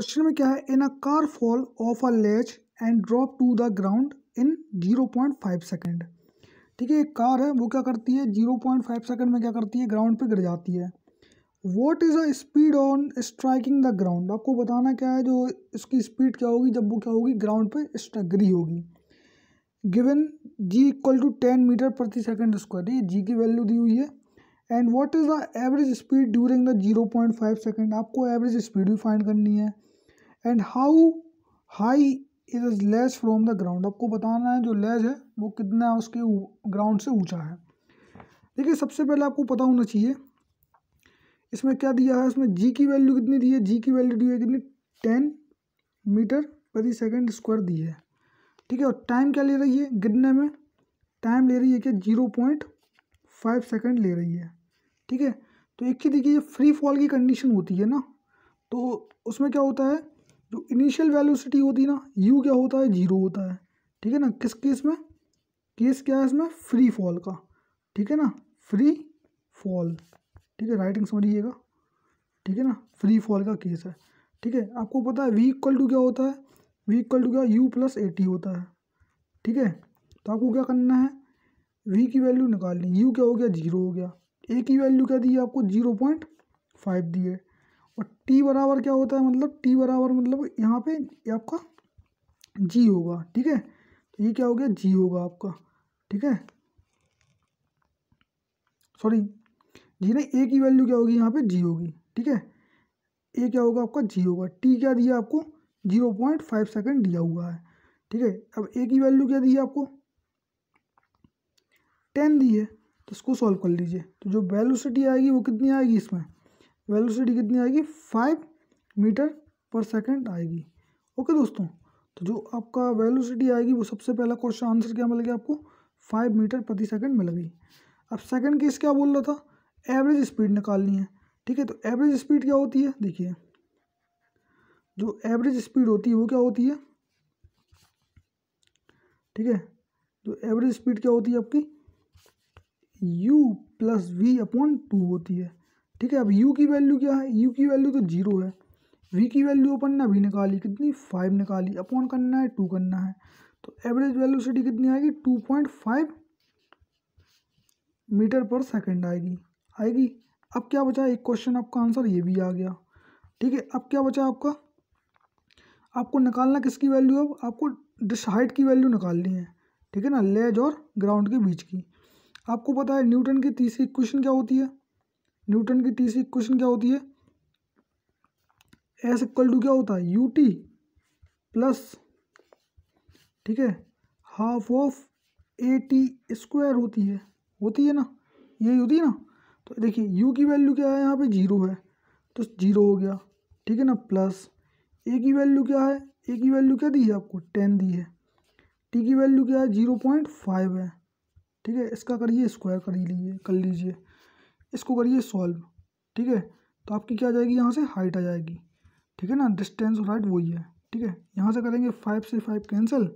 question में क्या है in a car fall off a ledge and drop to the ground in zero point five second ठीक है एक कार है वो क्या करती है जीरो पॉइंट फाइव सेकेंड में क्या करती है ग्राउंड पे गिर जाती है what is a speed on striking the ground आपको बताना क्या है जो इसकी स्पीड क्या होगी जब वो क्या होगी ग्राउंड पे गिरी होगी given ji equal to ten metre प्रति सेकेंड स्क्वायर है जी की वैल्यू दी हुई है and what is the average speed during the zero point five second आपको एवरेज स्पीड भी फाइंड करनी है and how high is is less from the ground आपको बताना है जो लेस है वो कितना उसके ग्राउंड से ऊंचा है देखिए सबसे पहले आपको पता होना चाहिए इसमें क्या दिया है इसमें जी की वैल्यू कितनी दी है जी की वैल्यू दी है कितनी टेन मीटर प्रति सेकेंड स्क्वायर दी है ठीक है और टाइम क्या ले रही है गिरने में टाइम ले रही है क्या जीरो पॉइंट फाइव सेकेंड ले रही है ठीक है तो एक चीज़ देखिए फ्री फॉल की कंडीशन होती है ना तो उसमें क्या होता है जो इनिशियल वेलोसिटी होती है ना यू क्या होता है जीरो होता है ठीक है ना किस केस में केस क्या है इसमें फ्री फॉल का ठीक है ना फ्री फॉल ठीक है राइटिंग समझिएगा ठीक है ना फ्री फॉल का केस है ठीक है आपको पता है वी इक्वल टू क्या होता है वी इक्वल टू क्या यू प्लस ए टी होता है ठीक है तो आपको क्या करना है वी की वैल्यू निकालनी यू क्या हो गया जीरो हो गया ए की वैल्यू क्या दी है आपको जीरो पॉइंट फाइव दी है और टी बराबर क्या होता है मतलब टी बराबर मतलब यहाँ पे आपका जी होगा ठीक है तो ये क्या हो गया जी होगा आपका ठीक है सॉरी जी नहीं ए की वैल्यू क्या होगी यहाँ पे जी होगी ठीक है ए क्या होगा आपका जी होगा टी क्या दिया आपको जीरो पॉइंट फाइव सेकेंड दिया हुआ है ठीक है अब ए की वैल्यू क्या दी है आपको टेन दी है तो इसको सॉल्व कर लीजिए तो जो वेलोसिटी आएगी वो कितनी आएगी इसमें वेलोसिटी कितनी आएगी फाइव मीटर पर सेकेंड आएगी ओके दोस्तों तो जो आपका वेलोसिटी आएगी वो सबसे पहला क्वेश्चन आंसर क्या मिल गया आपको फाइव मीटर प्रति सेकंड मिल गई अब सेकंड केस क्या बोल रहा था एवरेज स्पीड निकालनी है ठीक है तो एवरेज स्पीड क्या होती है देखिए जो एवरेज स्पीड होती है वो क्या होती है ठीक है जो एवरेज स्पीड क्या होती है आपकी u plus v upon two होती है ठीक है अब यू की वैल्यू क्या है यू की वैल्यू तो जीरो है वी की वैल्यू अपन ने अभी निकाली कितनी फाइव निकाली अपॉन करना है टू करना है तो एवरेज वैल्यू सिटी कितनी आएगी two point five metre per second आएगी आएगी अब क्या बचा एक क्वेश्चन आपका आंसर ये भी आ गया ठीक है अब क्या बचा आपका आपको निकालना किसकी वैल्यू अब आपको डिस हाइट की वैल्यू निकालनी है ठीक है ना लेज और ग्राउंड के बीच की आपको पता है न्यूटन की तीसरी क्वेश्चन क्या होती है न्यूटन की तीसरी क्वेश्चन क्या होती है एस इक्वल टू क्या होता है यू टी प्लस ठीक है half of a t square होती है होती है ना यही होती है ना तो देखिए यू की वैल्यू क्या है यहाँ पे जीरो है तो जीरो हो गया ठीक है ना प्लस ए की वैल्यू क्या है ए की वैल्यू क्या दी है आपको टेन दी है टी की वैल्यू क्या है जीरो पॉइंट फाइव है ठीक है इसका करिए स्क्वायर कर लीजिए कर लीजिए इसको करिए सॉल्व ठीक है तो आपकी क्या आ जाएगी यहाँ से हाइट आ जाएगी ठीक है ना डिस्टेंस और हाइट वही है ठीक है यहाँ से करेंगे फाइव से फाइव कैंसिल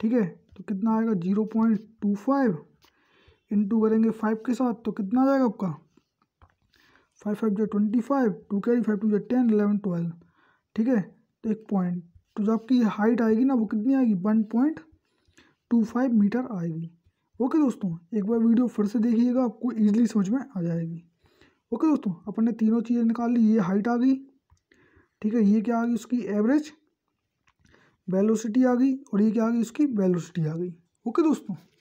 ठीक है तो कितना आएगा zero point two five into करेंगे फाइव के साथ तो कितना आ जाएगा आपका फाइव फाइव जो ट्वेंटी फाइव टू के फाइव टू जो टेन एलेवन ट्वेल्व ठीक है तो एक पॉइंट तो जो आपकी हाइट आएगी ना वो कितनी आएगी one point two five metre आएगी ओके दोस्तों एक बार वीडियो फिर से देखिएगा आपको ईजिली समझ में आ जाएगी ओके दोस्तों अपन ने तीनों चीज़ें निकाल ली ये हाइट आ गई ठीक है ये क्या आ गई उसकी एवरेज वेलोसिटी आ गई और ये क्या आ गई उसकी वेलोसिटी आ गई ओके दोस्तों